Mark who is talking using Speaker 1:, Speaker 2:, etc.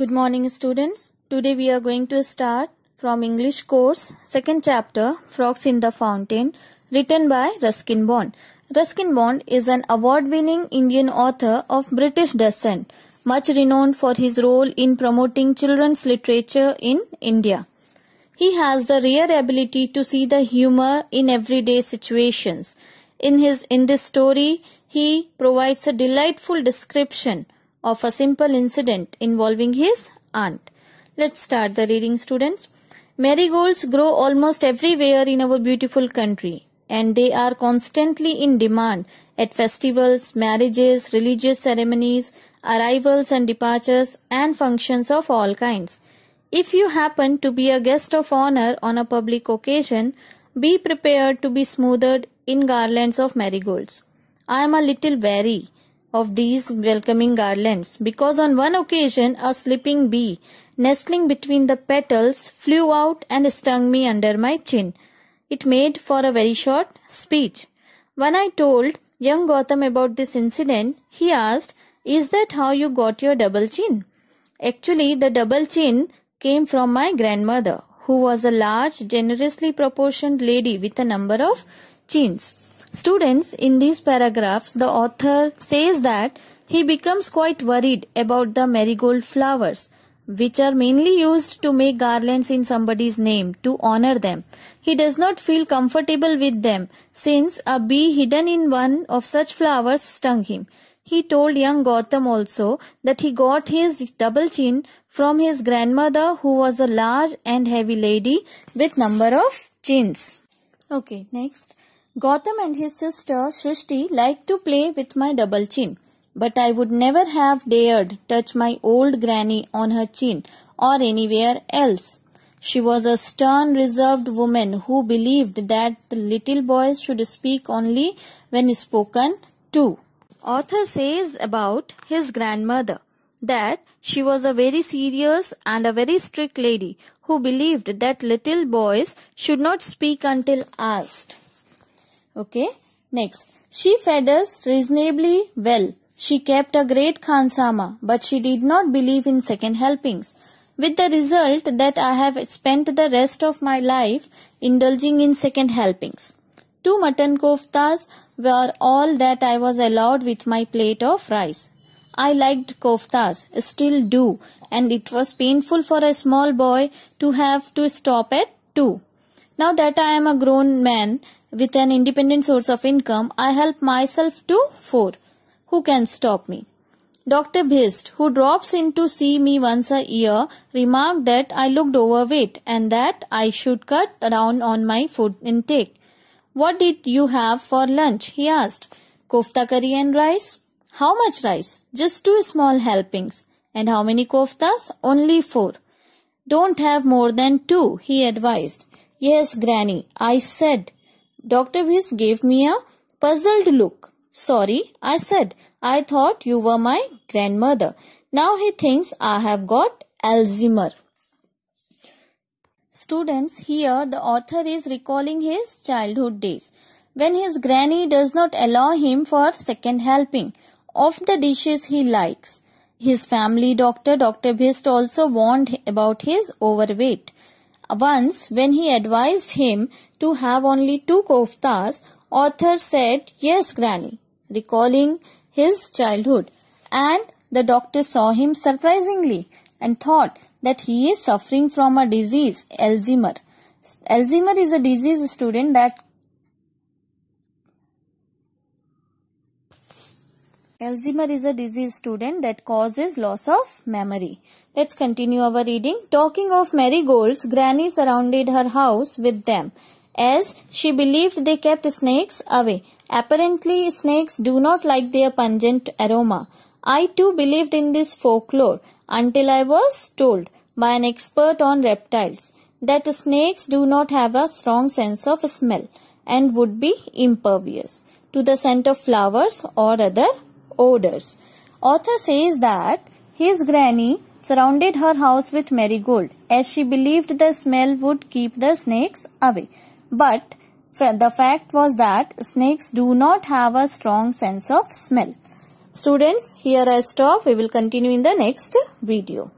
Speaker 1: Good morning students. Today we are going to start from English course second chapter Frogs in the Fountain written by Ruskin Bond. Ruskin Bond is an award-winning Indian author of British descent, much renowned for his role in promoting children's literature in India. He has the rare ability to see the humor in everyday situations. In his in this story, he provides a delightful description of a simple incident involving his aunt. Let's start the reading students. Marigolds grow almost everywhere in our beautiful country and they are constantly in demand at festivals, marriages, religious ceremonies, arrivals and departures and functions of all kinds. If you happen to be a guest of honor on a public occasion, be prepared to be smothered in garlands of marigolds. I am a little wary of these welcoming garlands because on one occasion a sleeping bee nestling between the petals flew out and stung me under my chin. It made for a very short speech. When I told young Gotham about this incident, he asked, Is that how you got your double chin? Actually, the double chin came from my grandmother, who was a large, generously proportioned lady with a number of chins. Students, in these paragraphs, the author says that he becomes quite worried about the marigold flowers, which are mainly used to make garlands in somebody's name to honor them. He does not feel comfortable with them, since a bee hidden in one of such flowers stung him. He told young Gotham also that he got his double chin from his grandmother who was a large and heavy lady with number of chins. Okay, next. Gotham and his sister Shrishti liked to play with my double chin, but I would never have dared touch my old granny on her chin or anywhere else. She was a stern, reserved woman who believed that the little boys should speak only when spoken to. Author says about his grandmother that she was a very serious and a very strict lady who believed that little boys should not speak until asked. Okay. Next. She fed us reasonably well. She kept a great khansama, but she did not believe in second helpings. With the result that I have spent the rest of my life indulging in second helpings. Two mutton koftas were all that I was allowed with my plate of rice. I liked koftas, still do, and it was painful for a small boy to have to stop at two. Now that I am a grown man, with an independent source of income, I help myself to 4. Who can stop me? Dr. Bhist, who drops in to see me once a year, remarked that I looked overweight and that I should cut down on my food intake. What did you have for lunch? he asked. Kofta curry and rice? How much rice? Just two small helpings. And how many koftas? Only four. Don't have more than two, he advised. Yes, Granny, I said. Dr. Whis gave me a puzzled look. Sorry, I said. I thought you were my grandmother. Now he thinks I have got Alzheimer. Students, here the author is recalling his childhood days when his granny does not allow him for second helping of the dishes he likes. His family doctor, Dr. Bist, also warned about his overweight. Once, when he advised him to have only two koftas, author said, Yes, Granny, recalling his childhood. And the doctor saw him surprisingly and thought that he is suffering from a disease, Alzheimer. Alzheimer is a disease, student, that Alzheimer is a disease student that causes loss of memory. Let's continue our reading. Talking of marigolds, Granny surrounded her house with them as she believed they kept snakes away. Apparently, snakes do not like their pungent aroma. I too believed in this folklore until I was told by an expert on reptiles that snakes do not have a strong sense of smell and would be impervious to the scent of flowers or other odors. Author says that his granny surrounded her house with marigold as she believed the smell would keep the snakes away. But the fact was that snakes do not have a strong sense of smell. Students, here I stop. We will continue in the next video.